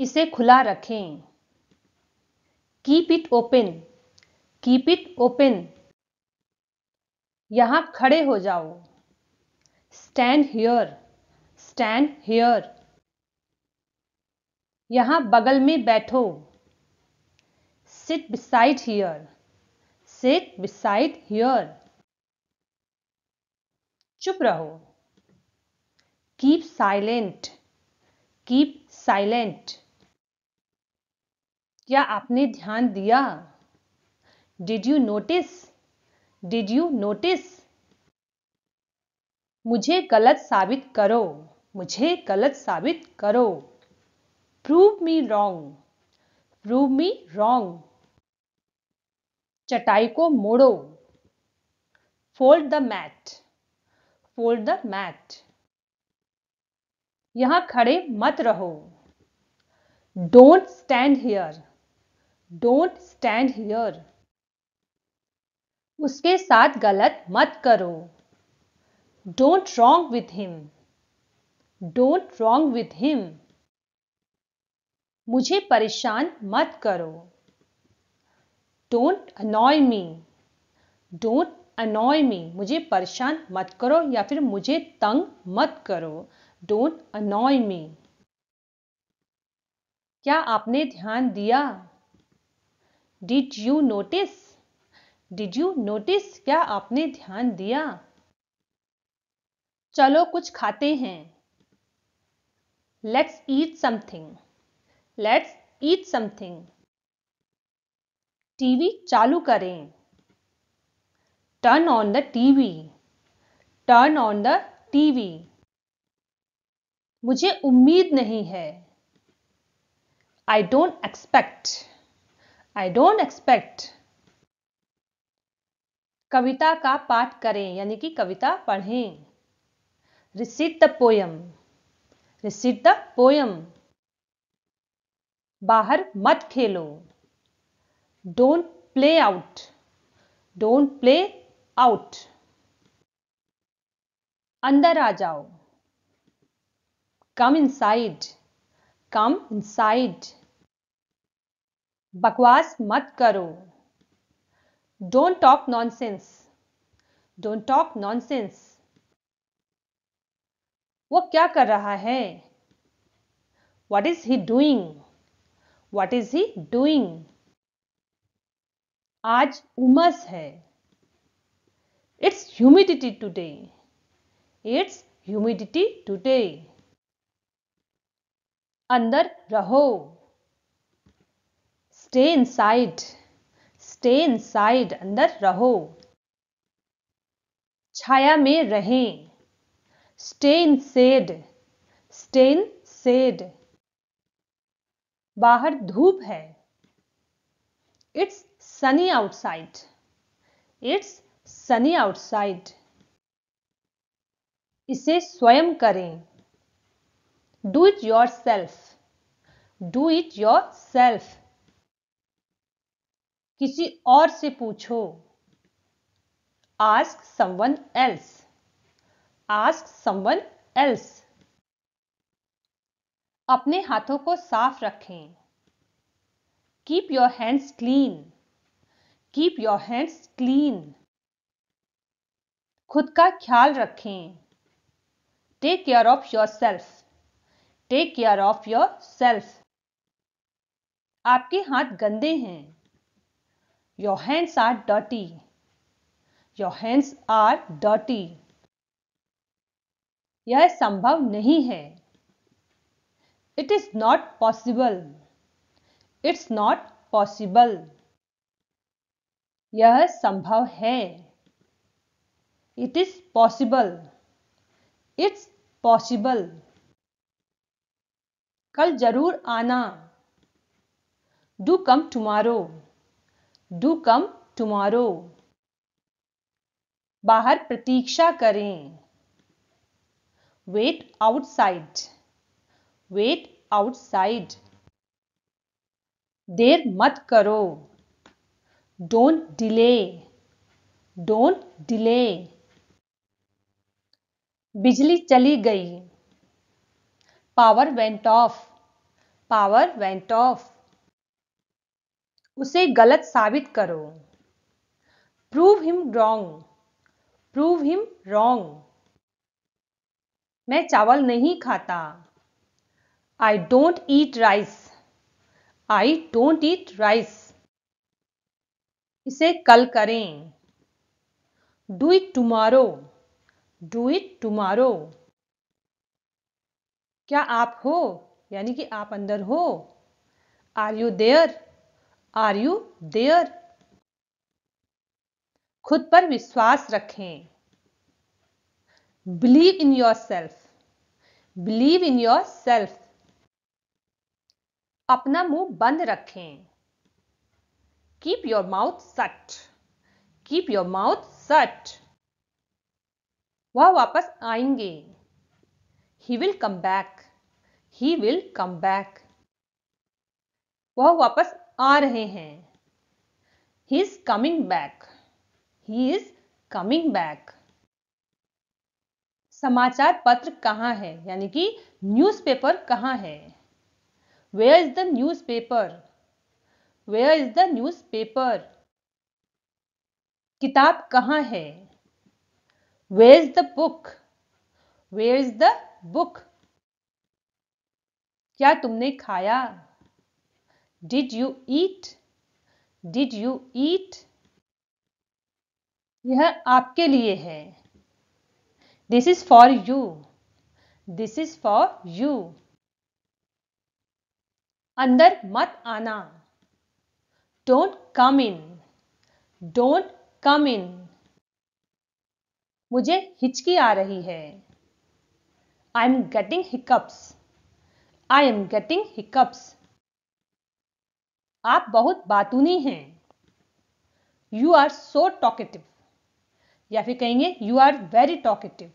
इसे खुला रखें keep it open keep it open यहां खड़े हो जाओ स्टैंड हियर स्टैंड हियर यहां बगल में बैठो sit beside here sit beside here चुप रहो कीप साइलेंट कीप साइलेंट क्या आपने ध्यान दिया did you notice did you notice मुझे गलत साबित करो मुझे गलत साबित करो prove me wrong prove me wrong चटाई को मोड़ो fold the mat fold the mat यहां खड़े मत रहो don't stand here don't stand here उसके साथ गलत मत करो don't wrong with him don't wrong with him मुझे परेशान मत करो डोंट अनॉय मी डोंट अनॉय मी मुझे परेशान मत करो या फिर मुझे तंग मत करो डोंट अनॉय मी क्या आपने ध्यान दिया did you notice did you notice क्या आपने ध्यान दिया चलो कुछ खाते हैं let's eat something let's eat something TV चालू करें turn on the TV turn on the TV मुझे उम्मीद नहीं है I don't expect I don't expect कविता का पाठ करें यानी कि कविता पढ़ें recite the poem recite the poem बाहर मत खेलो don't play out don't play out अंदर आ जाओ कम इनसाइड कम इनसाइड बकवास मत करो don't talk nonsense don't talk nonsense वो क्या कर रहा है what is he doing what is he doing आज उमस है it's humidity today it's humidity today अंदर रहो स्टे साइड स्टे साइड अंदर रहो छाया में रहें stay in shade stay in shade बाहर धूप है it's sunny outside it's sunny outside इसे स्वयं करें do it yourself do it yourself किसी और से पूछो ask someone else ask someone else अपने हाथों को साफ रखें keep your hands clean keep your hands clean खुद का ख्याल रखें take care of yourself take care of yourself आपके हाथ गंदे हैं Your hands are dirty. Your hands are dirty. यह संभव नहीं है it is not possible it's not possible यह संभव है it is possible it's possible कल जरूर आना do come tomorrow do come tomorrow बाहर प्रतीक्षा करें वेट आउटसाइड वेट आउटसाइड देर मत करो डोंट डिले डोंट डिले बिजली चली गई power went off power went off उसे गलत साबित करो prove him wrong prove him wrong मैं चावल नहीं खाता I don't eat rice I don't eat rice इसे कल करें do it tomorrow do it tomorrow क्या आप हो यानी कि आप अंदर हो are you there are you there खुद पर विश्वास रखें believe in yourself believe in yourself अपना मुंह बंद रखें keep your mouth shut keep your mouth shut वह वापस आएंगे he will come back he will come back वह वापस आ रहे हैं he is coming back he is coming back समाचार पत्र कहां है यानी कि न्यूज़पेपर कहां है where is the newspaper where is the newspaper किताब कहाँ है where is the book where is the book क्या तुमने खाया did you eat did you eat यह आपके लिए है this is for you this is for you अंदर मत आना don't come in don't come इन मुझे हिचकी आ रही है I am getting hiccups I am getting hiccups आप बहुत बातूनी हैं यू आर सो टॉकेटिव या फिर कहेंगे यू आर वेरी टॉकेटिव